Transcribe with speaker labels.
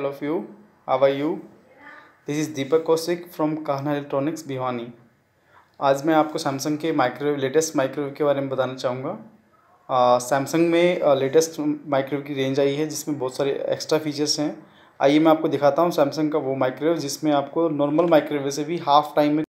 Speaker 1: all of you how are you this is deepak kaushik from kahana electronics Bhiwani आज मैं आपको Samsung के microwave latest microwave के बारे में बताना चाहूँगा सैमसंग में लेटेस्ट माइक्रोवेव की रेंज आई है जिसमें बहुत सारे एक्स्ट्रा फीचर्स हैं आइए मैं आपको दिखाता हूँ सैमसंग का वो माइक्रोवेव जिसमें आपको नॉर्मल माइक्रोवेव से भी हाफ टाइम में